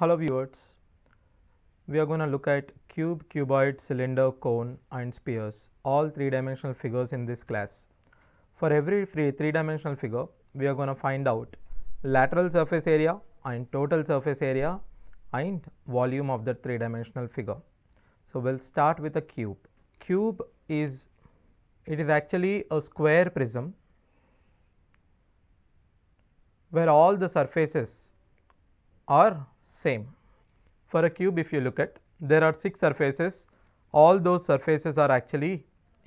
Hello viewers, we are going to look at cube, cuboid, cylinder, cone and spheres, all three dimensional figures in this class. For every three dimensional figure, we are going to find out lateral surface area and total surface area and volume of the three dimensional figure. So, we will start with a cube. Cube is, it is actually a square prism where all the surfaces are same. For a cube if you look at there are 6 surfaces all those surfaces are actually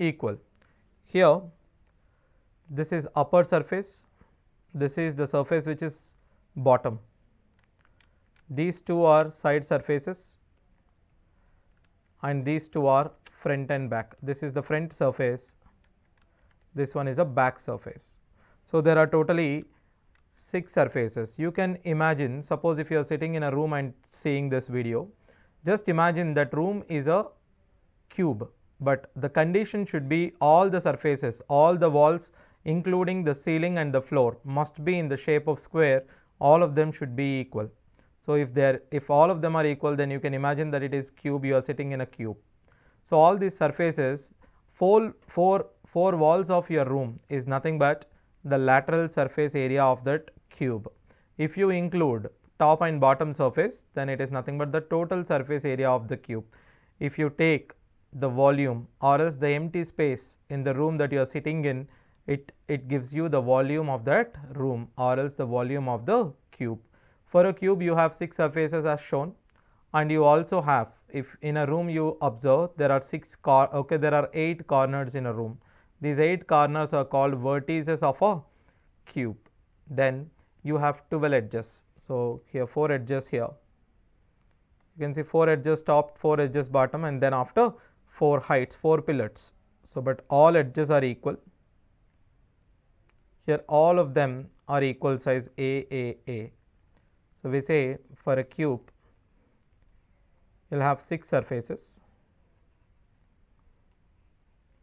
equal. Here this is upper surface, this is the surface which is bottom. These two are side surfaces and these two are front and back. This is the front surface, this one is a back surface. So, there are totally six surfaces. You can imagine suppose if you are sitting in a room and seeing this video, just imagine that room is a cube, but the condition should be all the surfaces, all the walls including the ceiling and the floor must be in the shape of square, all of them should be equal. So, if they are if all of them are equal then you can imagine that it is cube you are sitting in a cube. So, all these surfaces four, four, four walls of your room is nothing but the lateral surface area of that cube. If you include top and bottom surface, then it is nothing but the total surface area of the cube. If you take the volume or else the empty space in the room that you are sitting in, it, it gives you the volume of that room or else the volume of the cube. For a cube, you have 6 surfaces as shown and you also have if in a room you observe there are 6 cor okay there are 8 corners in a room. These 8 corners are called vertices of a cube. Then you have 12 edges. So, here 4 edges here. You can see 4 edges top, 4 edges bottom and then after 4 heights, 4 pillars. So, but all edges are equal. Here all of them are equal size A, A, A. So, we say for a cube, you will have 6 surfaces,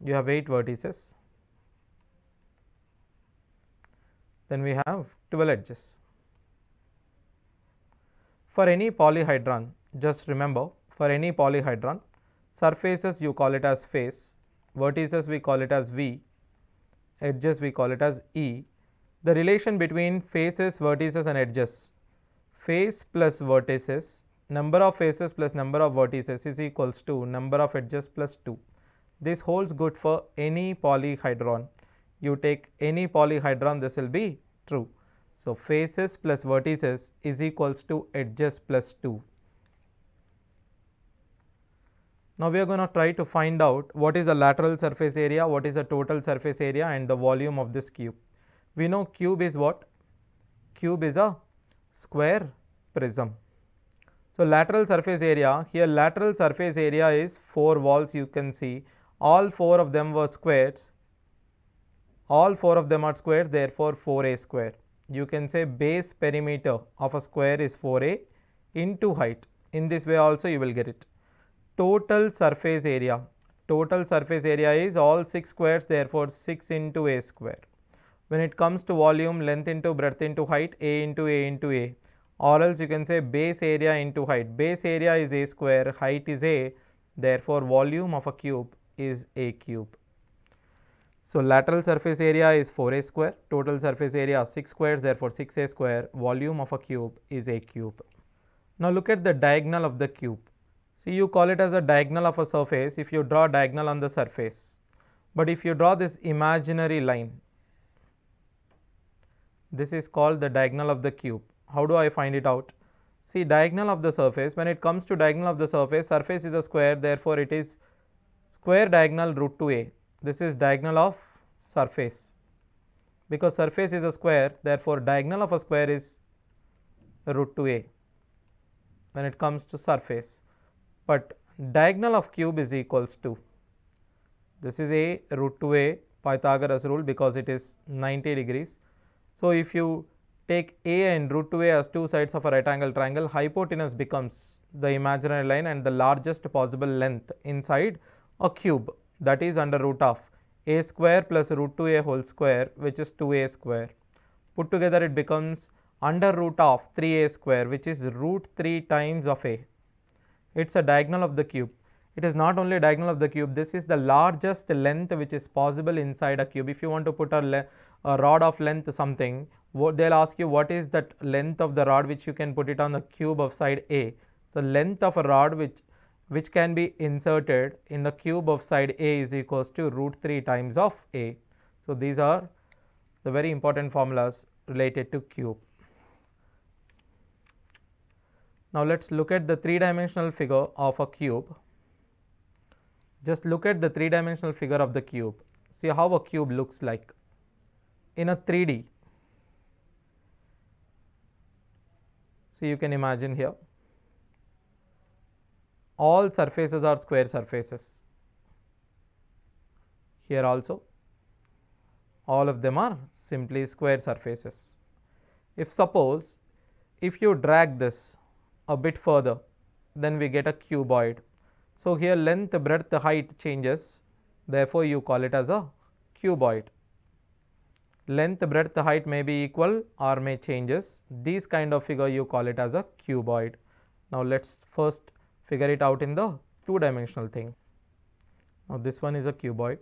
you have 8 vertices then we have 12 edges. For any polyhedron, just remember for any polyhedron, surfaces you call it as face, vertices we call it as V, edges we call it as E. The relation between faces, vertices and edges, face plus vertices, number of faces plus number of vertices is equals to number of edges plus 2. This holds good for any polyhedron you take any polyhedron this will be true. So, faces plus vertices is equals to edges plus 2. Now, we are going to try to find out what is the lateral surface area, what is the total surface area and the volume of this cube. We know cube is what? Cube is a square prism. So, lateral surface area, here lateral surface area is 4 walls you can see, all 4 of them were squares all four of them are squares therefore 4a square. You can say base perimeter of a square is 4a into height in this way also you will get it. Total surface area, total surface area is all 6 squares therefore 6 into a square. When it comes to volume length into breadth into height a into a into a or else you can say base area into height, base area is a square, height is a therefore volume of a cube is a cube. So lateral surface area is 4a square, total surface area 6 squares, therefore 6a square, volume of a cube is a cube. Now look at the diagonal of the cube. See you call it as a diagonal of a surface if you draw diagonal on the surface. But if you draw this imaginary line, this is called the diagonal of the cube. How do I find it out? See diagonal of the surface, when it comes to diagonal of the surface, surface is a square therefore, it is square diagonal root 2a. This is diagonal of surface because surface is a square therefore, diagonal of a square is root 2 a when it comes to surface, but diagonal of cube is equals to this is a root 2 a Pythagoras rule because it is 90 degrees. So, if you take a and root 2 a as two sides of a right angle triangle hypotenuse becomes the imaginary line and the largest possible length inside a cube that is under root of a square plus root 2 a whole square which is 2 a square. Put together it becomes under root of 3 a square which is root 3 times of a. It is a diagonal of the cube. It is not only diagonal of the cube, this is the largest length which is possible inside a cube. If you want to put a, a rod of length something, they will ask you what is that length of the rod which you can put it on the cube of side A. So, length of a rod which which can be inserted in the cube of side A is equals to root 3 times of A. So, these are the very important formulas related to cube. Now, let us look at the three dimensional figure of a cube. Just look at the three dimensional figure of the cube, see how a cube looks like in a 3D. So, you can imagine here all surfaces are square surfaces. Here also all of them are simply square surfaces. If suppose if you drag this a bit further then we get a cuboid. So, here length breadth height changes therefore, you call it as a cuboid. Length breadth height may be equal or may changes these kind of figure you call it as a cuboid. Now, let us first figure it out in the two dimensional thing. Now, this one is a cuboid.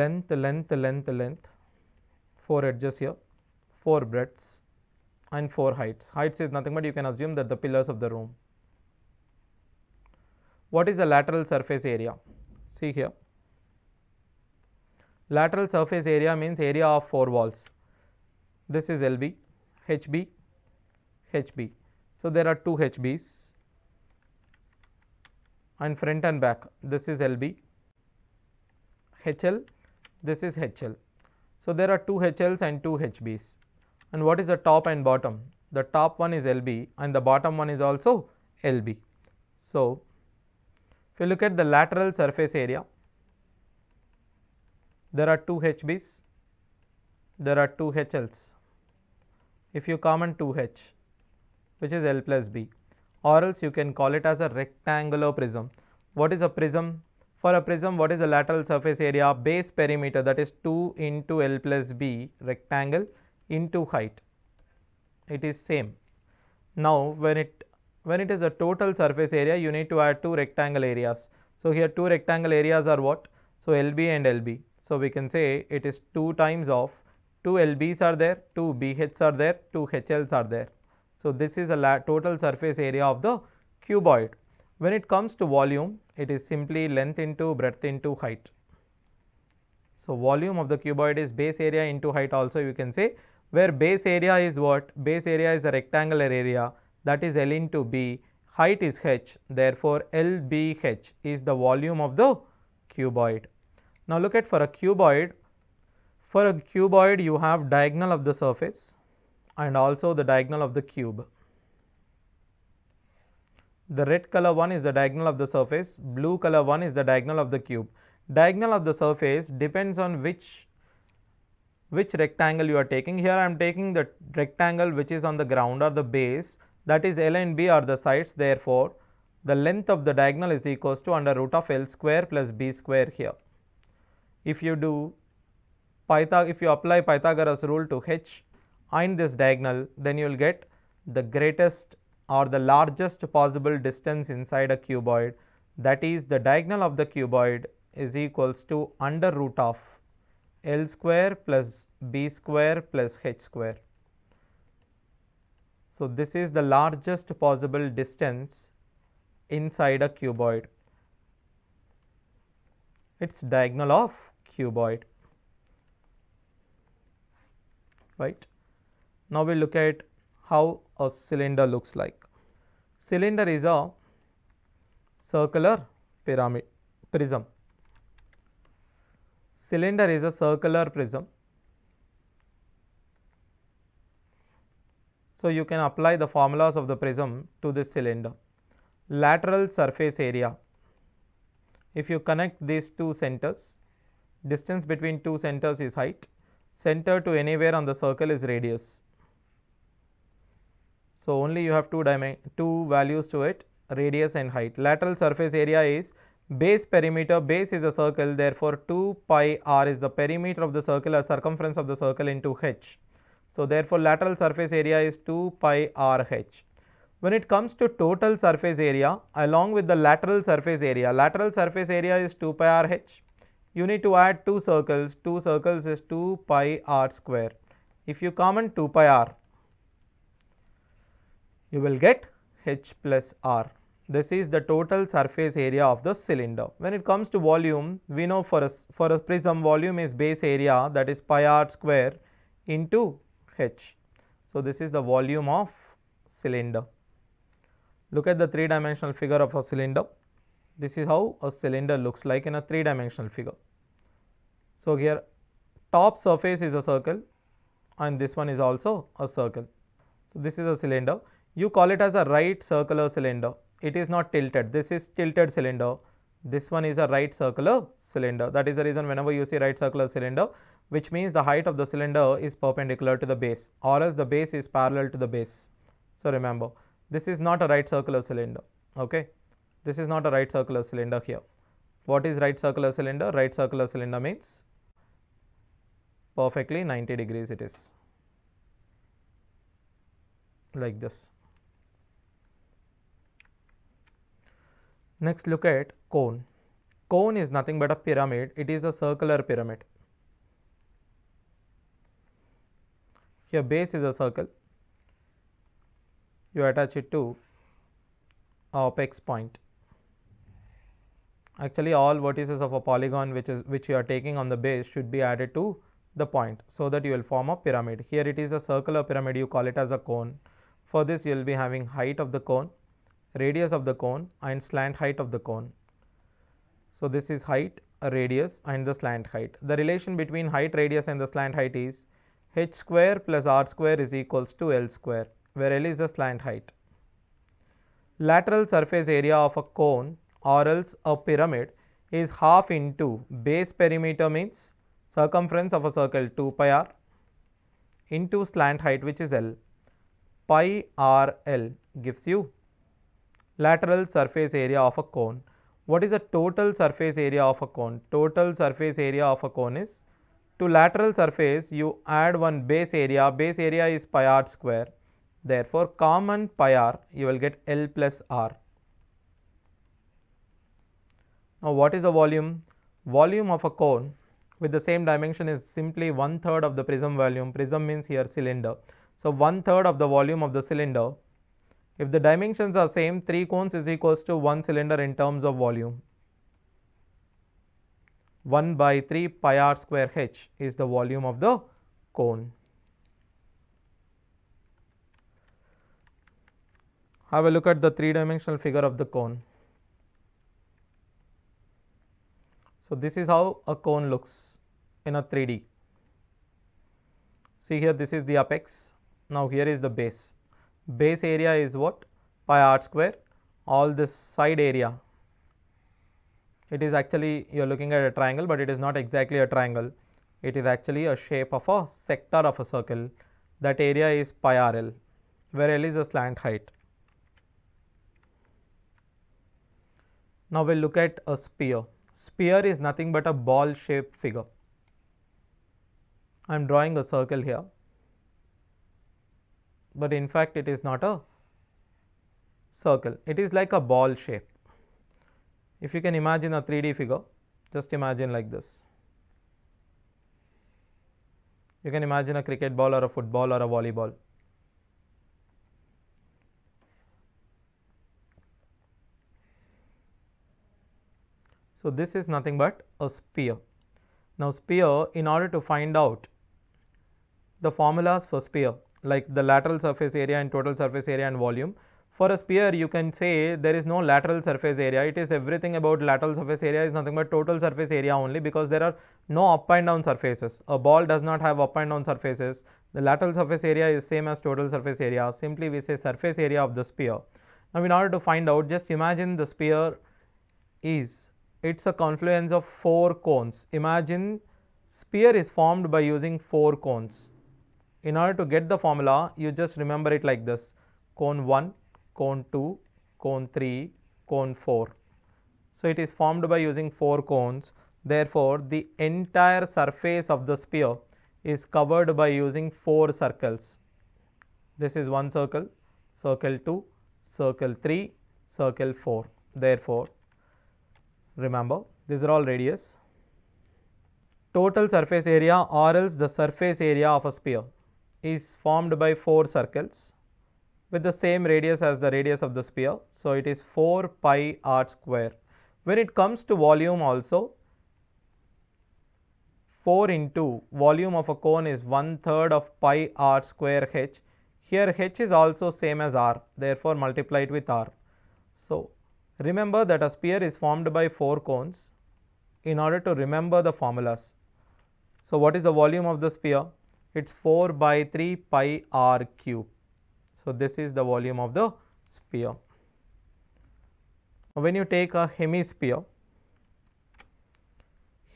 Length, length, length, length, 4 edges here, 4 breadths and 4 heights. Heights is nothing but you can assume that the pillars of the room. What is the lateral surface area? See here. Lateral surface area means area of 4 walls. This is LB, HB, HB. So, there are two HBs and front and back this is LB, HL this is HL. So, there are two HLs and two HBs and what is the top and bottom? The top one is LB and the bottom one is also LB. So, if you look at the lateral surface area, there are two HBs, there are two HLs. If you common 2H, which is L plus B or else you can call it as a rectangular prism. What is a prism? For a prism what is the lateral surface area base perimeter that is 2 into L plus B rectangle into height it is same. Now when it when it is a total surface area you need to add two rectangle areas. So here two rectangle areas are what? So LB and LB. So we can say it is 2 times of 2 LBs are there, 2 BHs are there, 2 HLs are there. So, this is a total surface area of the cuboid. When it comes to volume, it is simply length into breadth into height. So, volume of the cuboid is base area into height also you can say, where base area is what? Base area is a rectangular area that is L into B, height is h, therefore, LBH is the volume of the cuboid. Now, look at for a cuboid, for a cuboid you have diagonal of the surface, and also the diagonal of the cube. The red color one is the diagonal of the surface, blue color one is the diagonal of the cube. Diagonal of the surface depends on which which rectangle you are taking. Here I am taking the rectangle which is on the ground or the base that is L and B are the sides therefore, the length of the diagonal is equals to under root of L square plus B square here. If you do Pythag if you apply Pythagoras rule to H in this diagonal then you will get the greatest or the largest possible distance inside a cuboid that is the diagonal of the cuboid is equals to under root of L square plus B square plus H square. So, this is the largest possible distance inside a cuboid, it is diagonal of cuboid, right. Now, we look at how a cylinder looks like. Cylinder is a circular pyramid prism. Cylinder is a circular prism. So, you can apply the formulas of the prism to this cylinder. Lateral surface area. If you connect these two centers, distance between two centers is height, center to anywhere on the circle is radius. So, only you have two, two values to it radius and height. Lateral surface area is base perimeter, base is a circle therefore, 2 pi r is the perimeter of the circle or circumference of the circle into h. So, therefore, lateral surface area is 2 pi r h. When it comes to total surface area along with the lateral surface area, lateral surface area is 2 pi r h. You need to add 2 circles, 2 circles is 2 pi r square. If you common 2 pi r, you will get H plus R. This is the total surface area of the cylinder. When it comes to volume, we know for a, for a prism volume is base area that is pi r square into h. So, this is the volume of cylinder. Look at the three dimensional figure of a cylinder. This is how a cylinder looks like in a three dimensional figure. So, here top surface is a circle and this one is also a circle. So, this is a cylinder you call it as a right circular cylinder. It is not tilted. This is tilted cylinder. This one is a right circular cylinder. That is the reason whenever you see right circular cylinder, which means the height of the cylinder is perpendicular to the base or else the base is parallel to the base. So, remember this is not a right circular cylinder. Okay. This is not a right circular cylinder here. What is right circular cylinder? Right circular cylinder means perfectly 90 degrees it is like this. Next look at cone. Cone is nothing but a pyramid. It is a circular pyramid. Here base is a circle. You attach it to apex point. Actually all vertices of a polygon which is which you are taking on the base should be added to the point so that you will form a pyramid. Here it is a circular pyramid you call it as a cone. For this you will be having height of the cone radius of the cone and slant height of the cone. So, this is height, radius and the slant height. The relation between height, radius and the slant height is h square plus r square is equals to L square, where L is the slant height. Lateral surface area of a cone or else a pyramid is half into base perimeter means circumference of a circle 2 pi r into slant height which is L. Pi r L gives you lateral surface area of a cone. What is the total surface area of a cone? Total surface area of a cone is to lateral surface you add one base area, base area is pi r square. Therefore, common pi r you will get L plus r. Now, what is the volume? Volume of a cone with the same dimension is simply one third of the prism volume, prism means here cylinder. So, one third of the volume of the cylinder if the dimensions are same, 3 cones is equals to 1 cylinder in terms of volume. 1 by 3 pi r square h is the volume of the cone. Have a look at the three dimensional figure of the cone. So, this is how a cone looks in a 3D. See here this is the apex, now here is the base base area is what pi r square all this side area it is actually you are looking at a triangle, but it is not exactly a triangle it is actually a shape of a sector of a circle that area is pi r l where l is the slant height. Now, we will look at a sphere. Sphere is nothing but a ball shaped figure. I am drawing a circle here but in fact it is not a circle, it is like a ball shape. If you can imagine a 3D figure, just imagine like this. You can imagine a cricket ball or a football or a volleyball. So, this is nothing but a sphere. Now, sphere in order to find out the formulas for sphere, like the lateral surface area and total surface area and volume. For a sphere you can say there is no lateral surface area, it is everything about lateral surface area is nothing but total surface area only because there are no up and down surfaces. A ball does not have up and down surfaces, the lateral surface area is same as total surface area, simply we say surface area of the sphere. Now, in order to find out just imagine the sphere is it is a confluence of 4 cones, imagine sphere is formed by using 4 cones in order to get the formula, you just remember it like this cone 1, cone 2, cone 3, cone 4. So, it is formed by using 4 cones. Therefore, the entire surface of the sphere is covered by using 4 circles. This is one circle, circle 2, circle 3, circle 4. Therefore, remember these are all radius total surface area or else the surface area of a sphere is formed by 4 circles with the same radius as the radius of the sphere. So, it is 4 pi r square. When it comes to volume also 4 into volume of a cone is 1 third of pi r square h. Here h is also same as r therefore, multiplied with r. So, remember that a sphere is formed by 4 cones in order to remember the formulas. So, what is the volume of the sphere? it is 4 by 3 pi r cube. So, this is the volume of the sphere. When you take a hemisphere,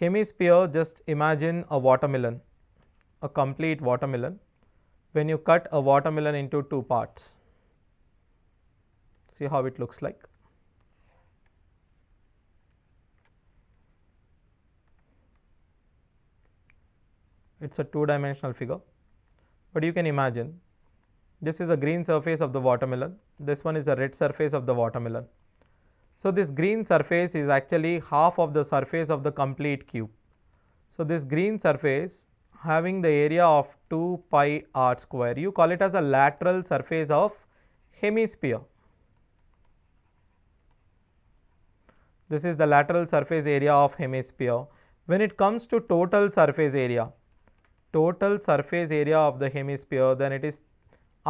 hemisphere just imagine a watermelon, a complete watermelon, when you cut a watermelon into two parts, see how it looks like. it is a two dimensional figure, but you can imagine this is a green surface of the watermelon, this one is a red surface of the watermelon. So, this green surface is actually half of the surface of the complete cube. So, this green surface having the area of 2 pi r square, you call it as a lateral surface of hemisphere. This is the lateral surface area of hemisphere. When it comes to total surface area, total surface area of the hemisphere then it is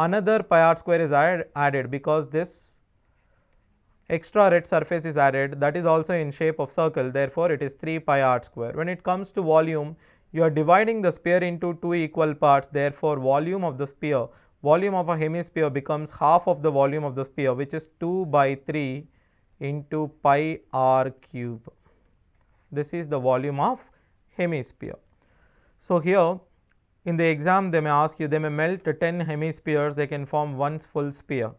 another pi r square is add, added because this extra red surface is added that is also in shape of circle therefore, it is 3 pi r square. When it comes to volume you are dividing the sphere into two equal parts therefore, volume of the sphere volume of a hemisphere becomes half of the volume of the sphere which is 2 by 3 into pi r cube. This is the volume of hemisphere. So, here in the exam, they may ask you, they may melt 10 hemispheres, they can form one full sphere.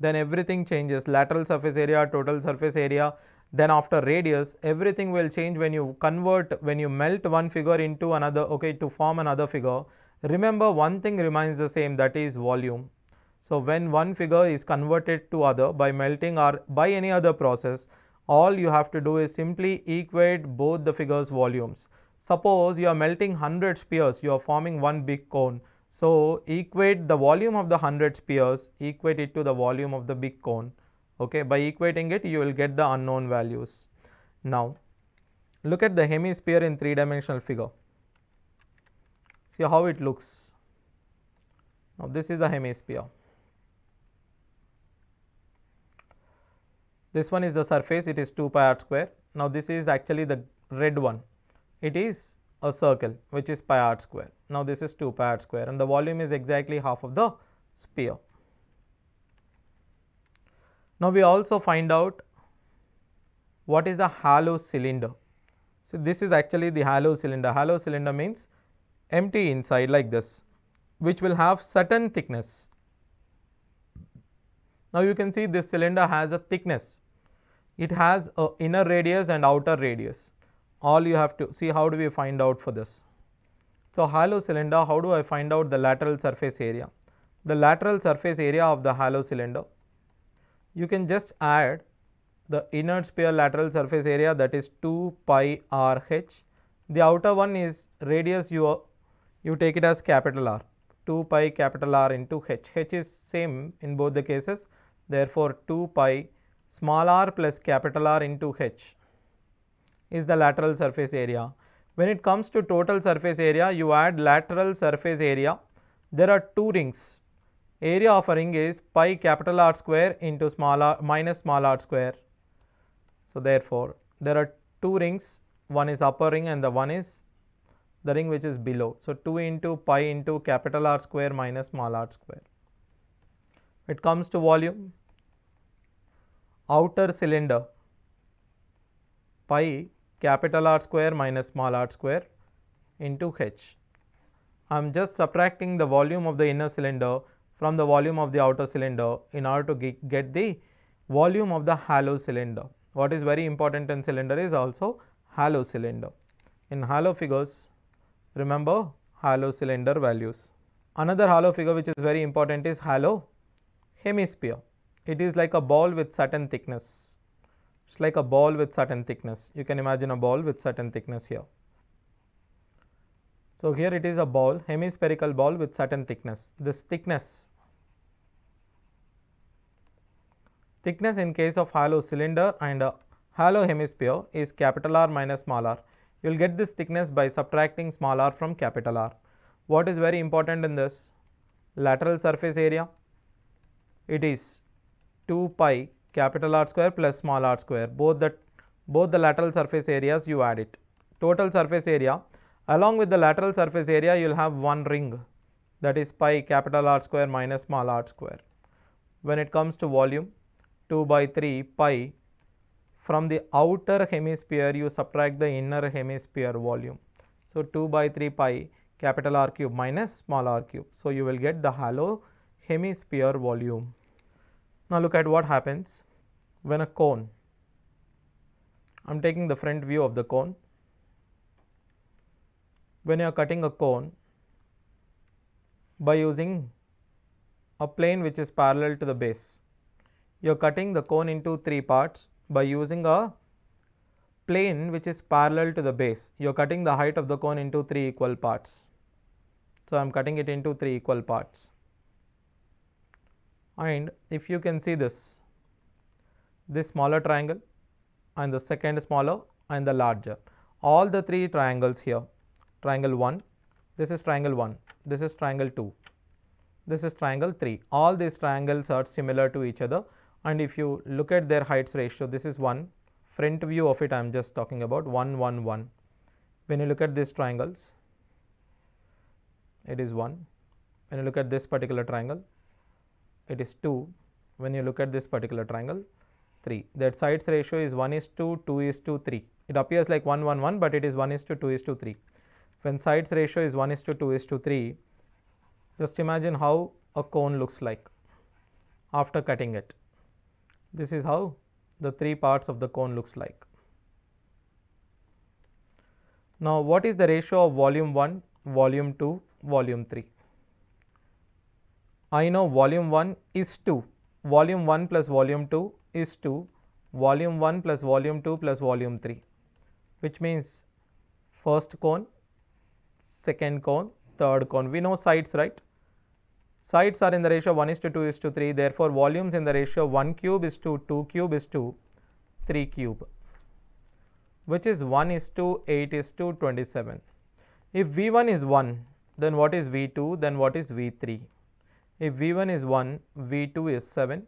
Then everything changes, lateral surface area, total surface area, then after radius, everything will change when you convert, when you melt one figure into another, okay, to form another figure. Remember one thing remains the same that is volume. So, when one figure is converted to other by melting or by any other process, all you have to do is simply equate both the figures volumes. Suppose you are melting 100 spheres, you are forming one big cone. So, equate the volume of the 100 spheres, equate it to the volume of the big cone. Okay. By equating it, you will get the unknown values. Now, look at the hemisphere in three dimensional figure. See how it looks. Now, this is a hemisphere. This one is the surface, it is 2 pi r square. Now, this is actually the red one it is a circle which is pi r square. Now, this is 2 pi r square and the volume is exactly half of the sphere. Now, we also find out what is the hollow cylinder. So, this is actually the hollow cylinder. Hollow cylinder means empty inside like this which will have certain thickness. Now, you can see this cylinder has a thickness. It has a inner radius and outer radius all you have to see how do we find out for this. So, hollow cylinder how do I find out the lateral surface area? The lateral surface area of the hollow cylinder you can just add the inner sphere lateral surface area that is 2 pi r h. The outer one is radius you you take it as capital R 2 pi capital R into h. h is same in both the cases therefore, 2 pi small r plus capital R into h is the lateral surface area. When it comes to total surface area, you add lateral surface area. There are two rings. Area of a ring is pi capital R square into small r minus small r square. So, therefore, there are two rings, one is upper ring and the one is the ring which is below. So, 2 into pi into capital R square minus small r square. It comes to volume, outer cylinder pi capital R square minus small r square into h. I am just subtracting the volume of the inner cylinder from the volume of the outer cylinder in order to get the volume of the hollow cylinder. What is very important in cylinder is also hollow cylinder. In hollow figures, remember hollow cylinder values. Another hollow figure which is very important is hollow hemisphere. It is like a ball with certain thickness. It's like a ball with certain thickness. You can imagine a ball with certain thickness here. So, here it is a ball, hemispherical ball with certain thickness. This thickness, thickness in case of hollow cylinder and a hollow hemisphere is capital R minus small r. You will get this thickness by subtracting small r from capital R. What is very important in this? Lateral surface area, it is 2 pi capital R square plus small r square both the both the lateral surface areas you add it. Total surface area along with the lateral surface area you will have one ring that is pi capital R square minus small r square. When it comes to volume 2 by 3 pi from the outer hemisphere you subtract the inner hemisphere volume. So, 2 by 3 pi capital R cube minus small r cube. So, you will get the hollow hemisphere volume. Now, look at what happens when a cone, I am taking the front view of the cone, when you are cutting a cone by using a plane which is parallel to the base. You are cutting the cone into three parts by using a plane which is parallel to the base. You are cutting the height of the cone into three equal parts. So, I am cutting it into three equal parts. And if you can see this, this smaller triangle and the second smaller and the larger. All the three triangles here, triangle 1, this is triangle 1, this is triangle 2, this is triangle 3. All these triangles are similar to each other and if you look at their heights ratio, this is 1, front view of it I am just talking about 1, 1, 1. When you look at these triangles, it is 1. When you look at this particular triangle, it is 2. When you look at this particular triangle, 3. That sides ratio is 1 is to 2 is to 3. It appears like 1 1 1, but it is 1 is to 2 is to 3. When sides ratio is 1 is to 2 is to 3, just imagine how a cone looks like after cutting it. This is how the three parts of the cone looks like. Now, what is the ratio of volume 1, volume 2, volume 3? I know volume 1 is 2, volume 1 plus volume 2 is to volume 1 plus volume 2 plus volume 3, which means first cone, second cone, third cone. We know sides, right? Sides are in the ratio 1 is to 2 is to 3, therefore, volumes in the ratio 1 cube is to 2 cube is to 3 cube, which is 1 is to 8 is to 27. If V 1 is 1, then what is V 2, then what is V 3? If V 1 is 1, V 2 is 7,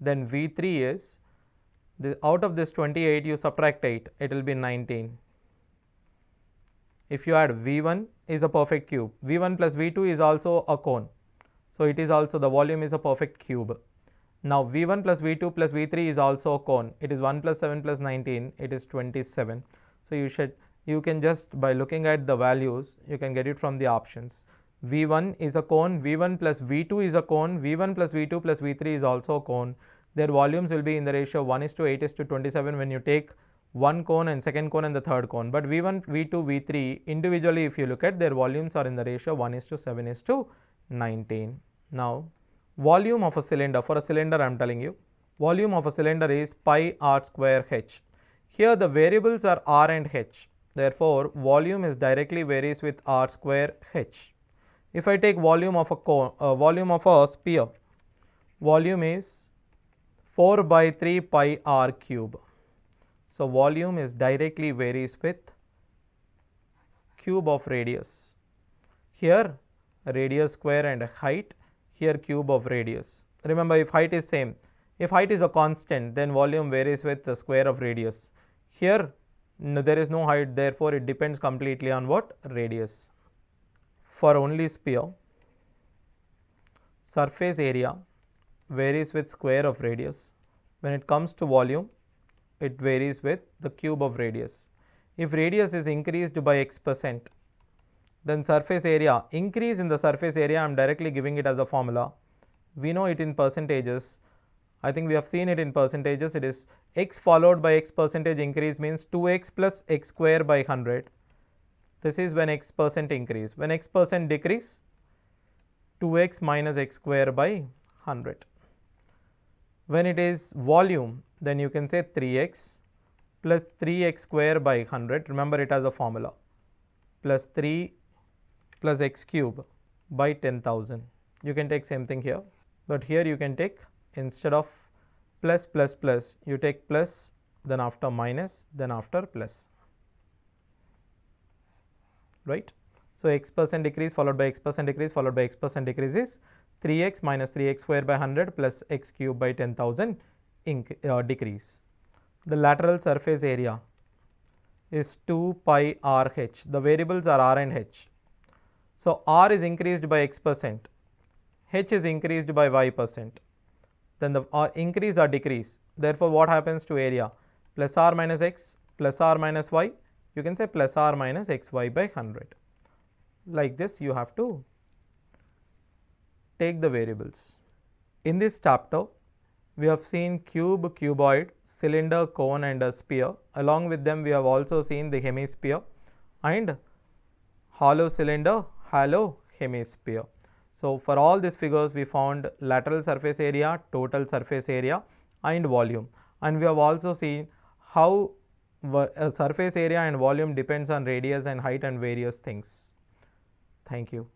then V3 is the, out of this 28 you subtract 8, it will be 19. If you add V1 is a perfect cube, V1 plus V2 is also a cone. So, it is also the volume is a perfect cube. Now, V1 plus V2 plus V3 is also a cone, it is 1 plus 7 plus 19, it is 27. So, you should you can just by looking at the values you can get it from the options. V1 is a cone, V1 plus V2 is a cone, V1 plus V2 plus V3 is also a cone, their volumes will be in the ratio 1 is to 8 is to 27 when you take one cone and second cone and the third cone. But V1, V2, V3 individually if you look at their volumes are in the ratio 1 is to 7 is to 19. Now, volume of a cylinder for a cylinder I am telling you volume of a cylinder is pi r square h. Here the variables are r and h therefore, volume is directly varies with r square h. If I take volume of a cone, uh, volume of a sphere, volume is 4 by 3 pi r cube. So, volume is directly varies with cube of radius. Here radius square and height, here cube of radius. Remember if height is same, if height is a constant then volume varies with the square of radius. Here no, there is no height therefore, it depends completely on what radius. For only sphere, surface area varies with square of radius. When it comes to volume, it varies with the cube of radius. If radius is increased by x percent, then surface area, increase in the surface area I am directly giving it as a formula. We know it in percentages. I think we have seen it in percentages. It is x followed by x percentage increase means 2x plus x square by 100. This is when x percent increase. When x percent decrease, 2x minus x square by 100. When it is volume, then you can say 3x plus 3x square by 100. Remember it as a formula plus 3 plus x cube by 10,000. You can take same thing here, but here you can take instead of plus plus plus, you take plus, then after minus, then after plus, right. So, x percent decrease followed by x percent decrease followed by x percent decrease is 3x minus 3x square by 100 plus x cube by 10,000 uh, decrease. The lateral surface area is 2 pi r h. The variables are r and h. So, r is increased by x percent, h is increased by y percent. Then the uh, increase or decrease. Therefore, what happens to area? Plus r minus x plus r minus y. You can say plus r minus x y by 100. Like this, you have to take the variables. In this chapter, we have seen cube, cuboid, cylinder, cone and a sphere. Along with them, we have also seen the hemisphere and hollow cylinder, hollow hemisphere. So, for all these figures, we found lateral surface area, total surface area and volume. And we have also seen how uh, surface area and volume depends on radius and height and various things. Thank you.